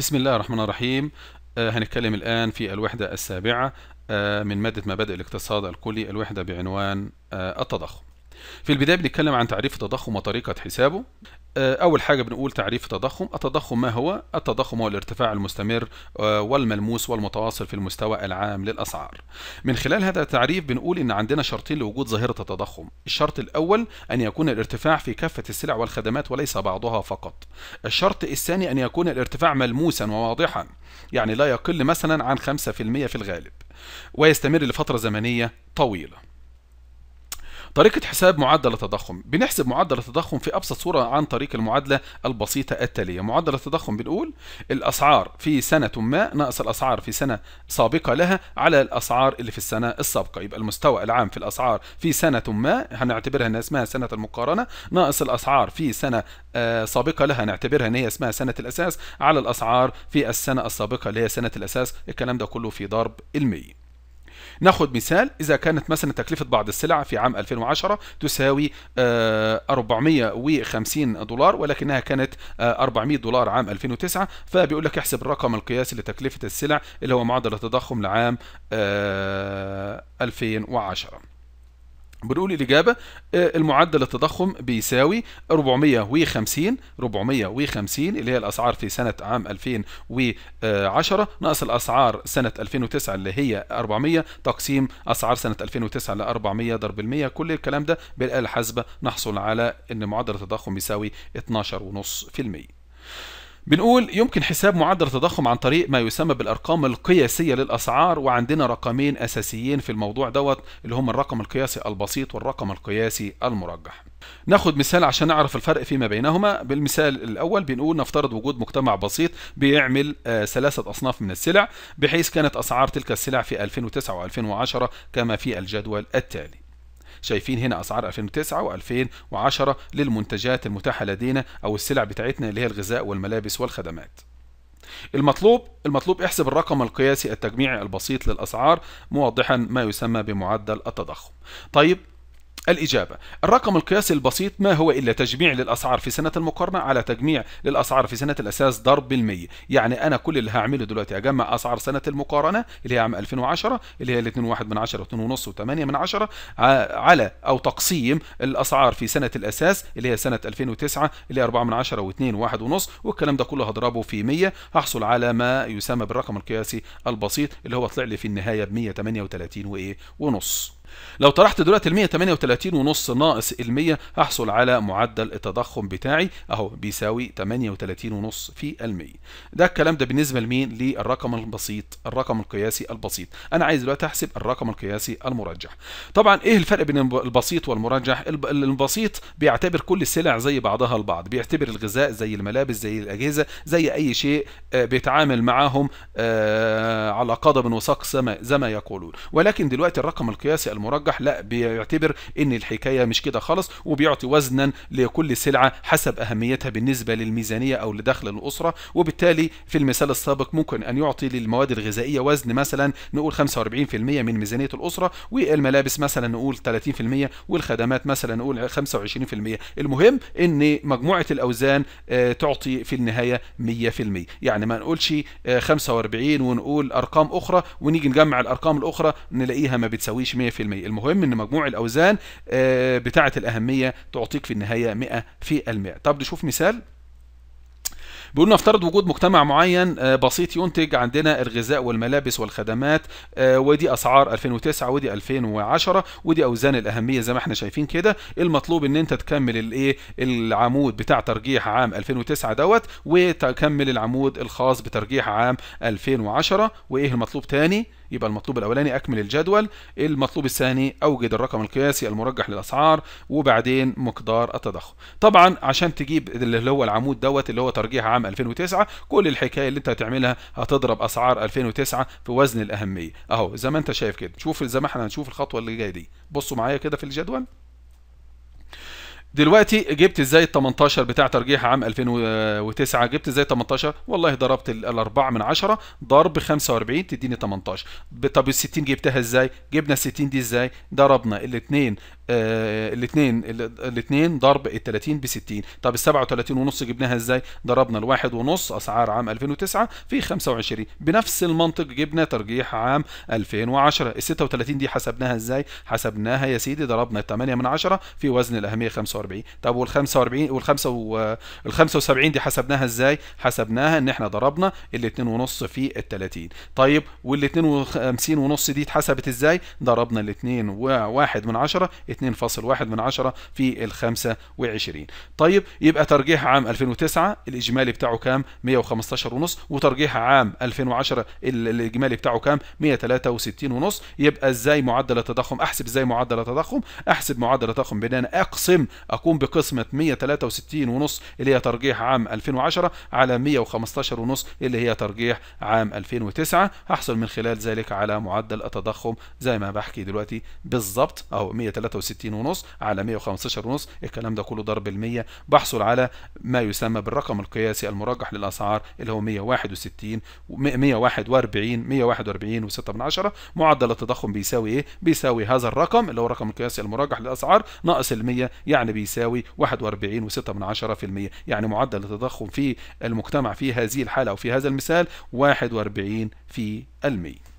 بسم الله الرحمن الرحيم آه، هنتكلم الآن في الوحدة السابعة آه، من مادة مبادئ الاقتصاد الكلي الوحدة بعنوان آه، التضخم في البداية بنتكلم عن تعريف التضخم وطريقة حسابه آه، أول حاجة بنقول تعريف التضخم، التضخم ما هو؟ التضخم هو الارتفاع المستمر آه، والملموس والمتواصل في المستوى العام للأسعار. من خلال هذا التعريف بنقول إن عندنا شرطين لوجود ظاهرة التضخم، الشرط الأول أن يكون الارتفاع في كافة السلع والخدمات وليس بعضها فقط. الشرط الثاني أن يكون الارتفاع ملموسا وواضحا، يعني لا يقل مثلا عن 5% في الغالب، ويستمر لفترة زمنية طويلة. طريقة حساب معدل التضخم بنحسب معدل التضخم في أبسط صورة عن طريق المعادلة البسيطة التالية معدل التضخم بنقول الأسعار في سنة ما ناقص الأسعار في سنة سابقة لها على الأسعار اللي في السنة السابقة يبقى المستوى العام في الأسعار في سنة ما هنعتبرها إن اسمها سنة المقارنة ناقص الأسعار في سنة آه، سابقة لها نعتبرها إن هي اسمها سنة الأساس على الأسعار في السنة السابقة اللي هي سنة الأساس الكلام ده كله في ضرب المية ناخد مثال إذا كانت مثلا تكلفة بعض السلع في عام 2010 تساوي 450 آه، دولار ولكنها كانت 400 آه، دولار عام 2009 فبيقول لك احسب الرقم القياسي لتكلفة السلع اللي هو معدل التضخم لعام 2010 آه، بنقول الإجابة آه، المعدل التضخم بيساوي 450 450 اللي هي الأسعار في سنة عام 2010 ناقص الأسعار سنة 2009 اللي هي 400 تقسيم أسعار سنة 2009 ل 400 ضرب المية كل الكلام ده بالآلة الحاسبة نحصل على إن معدل التضخم يساوي 12.5% بنقول يمكن حساب معدل التضخم عن طريق ما يسمى بالارقام القياسيه للاسعار وعندنا رقمين اساسيين في الموضوع دوت اللي هم الرقم القياسي البسيط والرقم القياسي المرجح ناخد مثال عشان نعرف الفرق فيما بينهما بالمثال الاول بنقول نفترض وجود مجتمع بسيط بيعمل آه، ثلاثه اصناف من السلع بحيث كانت اسعار تلك السلع في 2009 و2010 كما في الجدول التالي شايفين هنا اسعار 2009 و2010 للمنتجات المتاحه لدينا او السلع بتاعتنا اللي هي الغذاء والملابس والخدمات المطلوب المطلوب احسب الرقم القياسي التجميعي البسيط للاسعار موضحا ما يسمى بمعدل التضخم طيب الإجابة الرقم القياسي البسيط ما هو إلا تجميع للأسعار في سنة المقارنة على تجميع للأسعار في سنة الأساس ضرب بالمية يعني أنا كل اللي هعمله دلوقتي هجمع أسعار سنة المقارنة اللي هي عام 2010 اللي هي 2.1 من 10 و2.5 و8 من 10 على أو تقسيم الأسعار في سنة الأساس اللي هي سنة 2009 اللي هي 4 من 10 و2 1.5 والكلام ده كله هضربه في 100 هحصل على ما يسمى بالرقم القياسي البسيط اللي هو طلع لي في النهاية ب 138 وإيه ونص لو طرحت دلوقتي ال 138 ونص ناقص ال 100 هحصل على معدل التضخم بتاعي اهو بيساوي 38 ونص في المية ده الكلام ده بالنسبة لمين للرقم البسيط الرقم القياسي البسيط انا عايز دلوقتي احسب الرقم القياسي المرجح طبعا ايه الفرق بين البسيط والمرجح البسيط بيعتبر كل السلع زي بعضها البعض بيعتبر الغذاء زي الملابس زي الاجهزة زي اي شيء آه، بيتعامل معاهم آه، على قدم وساق زي ما يقولون ولكن دلوقتي الرقم القياسي المرجح لا بيعتبر ان الحكايه مش كده خالص وبيعطي وزنا لكل سلعه حسب اهميتها بالنسبه للميزانيه او لدخل الاسره وبالتالي في المثال السابق ممكن ان يعطي للمواد الغذائيه وزن مثلا نقول 45% من ميزانيه الاسره والملابس مثلا نقول 30% والخدمات مثلا نقول 25% المهم ان مجموعه الاوزان آه، تعطي في النهايه 100% يعني ما نقولش 45 آه، ونقول ارقام اخرى ونيجي نجمع الارقام الاخرى نلاقيها ما بتساويش 100% المهم ان مجموع الاوزان آه، بتاعه الاهميه تعطيك في النهايه 100 في المئة طب نشوف مثال بيقول نفترض وجود مجتمع معين آه، بسيط ينتج عندنا الغذاء والملابس والخدمات آه، ودي اسعار 2009 ودي 2010 ودي اوزان الاهميه زي ما احنا شايفين كده المطلوب ان انت تكمل الايه العمود بتاع ترجيح عام 2009 دوت وتكمل العمود الخاص بترجيح عام 2010 وايه المطلوب تاني يبقى المطلوب الاولاني اكمل الجدول المطلوب الثاني اوجد الرقم القياسي المرجح للاسعار وبعدين مقدار التضخم طبعا عشان تجيب اللي هو العمود دوت اللي هو ترجيح عام 2009 كل الحكايه اللي انت هتعملها هتضرب اسعار 2009 في وزن الاهميه اهو زي ما انت شايف كده شوف زي ما احنا هنشوف الخطوه اللي جايه دي بصوا معايا كده في الجدول دلوقتي جبت ازاي ال 18 بتاع ترجيح عام 2009 جبت ازاي 18 والله ضربت الاربع من 10 ضرب 45 تديني 18 طب ال 60 جبتها ازاي جبنا ال 60 دي ازاي ضربنا الاثنين آه، الاثنين الاثنين ضرب ال 30 ب 60 طب ال 37 ونص جبناها ازاي ضربنا ال 1 ونص اسعار عام 2009 في 25 بنفس المنطق جبنا ترجيح عام 2010 ال 36 دي حسبناها ازاي حسبناها يا سيدي ضربنا 8 من 10 في وزن الاهميه 45 طب وال 45 وال 5 وال 75 دي حسبناها ازاي حسبناها ان احنا ضربنا 2 ونص في ال 30 طيب وال 52 آه، ونص دي اتحسبت ازاي ضربنا و 1 من 10 2.1 من عشرة في ال 25 طيب يبقى ترجيح عام 2009 الاجمالي بتاعه كام 115 ونص وترجيح عام 2010 الاجمالي بتاعه كام 163 ونص يبقى ازاي معدل التضخم احسب ازاي معدل التضخم احسب معدل التضخم بان انا اقسم اقوم بقسمه 163 ونص اللي هي ترجيح عام 2010 على 115 ونص اللي هي ترجيح عام 2009 هحصل من خلال ذلك على معدل التضخم زي ما بحكي دلوقتي بالظبط اهو 163 160 ونص على 115 ونص الكلام ده كله ضرب ال100 بحصل على ما يسمى بالرقم القياسي المرجح للاسعار اللي هو 161 141 141 و6 من 10 معدل التضخم بيساوي ايه بيساوي هذا الرقم اللي هو الرقم القياسي المرجح للاسعار ناقص ال100 يعني بيساوي 41 و6 من 10 في المية يعني معدل التضخم في المجتمع في هذه الحاله او في هذا المثال 41 في المية